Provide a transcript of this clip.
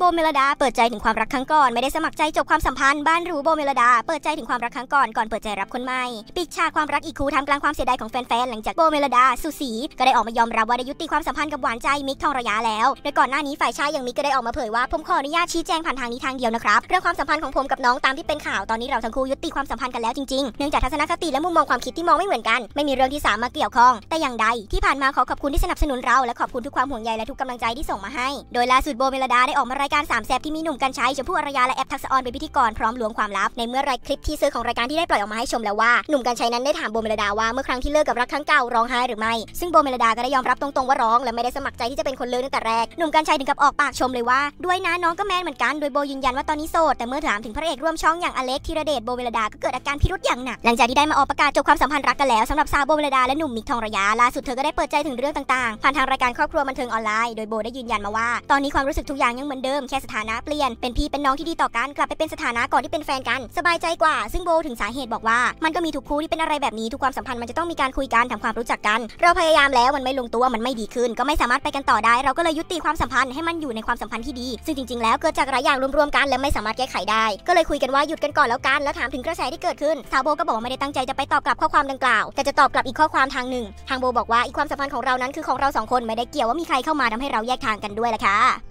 โบเมลดาเปิดใจถึงความรักครั้งก่อนไม่ได้สมัครใจจบความสัมพันธ์บ้านรูโบเมลดาเปิดใจถึงความรักครั้งก่อนก่อนเปิดใจรับคนใหม่ปิดฉากความรักอีกคู่ทำกลางความเสียดายของแฟนๆหลังจากโบเมลดา สุสีก็ได้ออกมายอมรับว่าได้ยุติความสัมพันธ์กับหวานใจมิกทองระยะแล้วโดยก่อนหน้านี้ฝ่ายชายอย่างมิกก็ได้ออกมาเผยว่าผมขออนุญาตชี้แจงผ่านทางนี้ทางเดียวนะครับเรื่องความสัมพันธ์ของผมกับน้องตามที่เป็นข่าวตอนนี้เราทั้งคู่ยุติความสัมพันธ์กันแล้วจริงๆเนื่องจากทัศนคติและมุมมองความคิดที่มองไม่เหมือนกันไม่มีเรื่องที่สามมาเกี่ยวข้องแต่อย่างใดที่ผ่านมาขอขอบคุณที่สนับสนุนเราและขอบคุณทุกความห่วงใยและทุกกำลังใจที่ส่งมาให้ โดยล่าสุดโบเมลดาได้ออกมารายายการสามแซบที่มีหนุ่มกันใช้ชมพู่อรยาและแอปทักษออนเป็นพิธีกรพร้อมล้วงความลับในเมื่อรายคลิปที่ซื้อของรายการที่ได้ปล่อยออกมาให้ชมแล้วว่าหนุ่มกันใช้นั้นได้ถามโบเมลดาว่าเมื่อครั้งที่เลิกกับรักครั้งเก่าร้องไห้หรือไม่ซึ่งโบเมลดาก็ได้ยอมรับตรงๆว่าร้อง และไม่ได้สมัครใจที่จะเป็นคนเลิกตั้งแต่แรกหนุ่มกันใช้ถึงกับออกปากชมเลยว่าด้วยนะน้องก็แมนเหมือนกันโดยโบยืนยันว่าตอนนี้โสดแต่เมื่อถามถึงพระเอกร่วมช่องอย่างอเล็กธีรเดชโบเมลดาก็เกิดอาการพิรุษอย่างหนักหลังจากที่ได้มาออกประกาศจบความสัมพันธ์รักกันแล้วสำหรับสาวโบเมลดาและหนุ่มมิกทองระยะล่าสุดเธอก็ได้เปิดใจถึงเรื่องต่างๆผ่านทางรายการครอบครัวบันเทิงออนไลน์โดยโบได้ยืนยันมาว่า ตอนนี้ความรู้สึกทุกอย่างยังเหมือนเดิมแค่สถานะเปลี่ยน เป็นพี่เป็นน้องที่ดีต่อกันกลับไปเป็นสถานะก่อนที่เป็นแฟนกัน สบายใจกว่า ซึ่งโบถึงสาเหตุบอกว่า มันก็มีทุกคู่ที่เป็นอะไรแบบนี้ ทุกความสัมพันธ์มันจะต้องมีการคุยกันทำความรู้จักกัน เราพยายามแล้วมันไม่ลงตัวมันไม่ดีขึ้น ก็ไม่สามารถไปกันต่อได้ เราก็เลยยุติความสัมพันธ์ให้มันอยู่ในความสัมพันธ์ที่ดีซึ่งจริงๆ แล้วเกิดจากหลายอย่างรวมๆ กันและไม่สามารถแก้ไขได้ ก็เลยคุยกันว่าหยุดกันก่อนแล้วกัน แล้วถามถึงกระแสที่เกิดขึ้นสาวโบก็บอกว่าไม่ได้ตั้งใจจะไปตอบกลับข้อความดังกล่าวแต่จะตอบกลับอีกข้อความทางหนึ่ง ทางโบบอกว่าอีกความสัมพันธ์ของเรานั้นคือของเราสองคนไม่ได้เกี่ยวว่ามีใครเข้ามาทำให้เราแยกทางกันด้วยล่ะค่ะ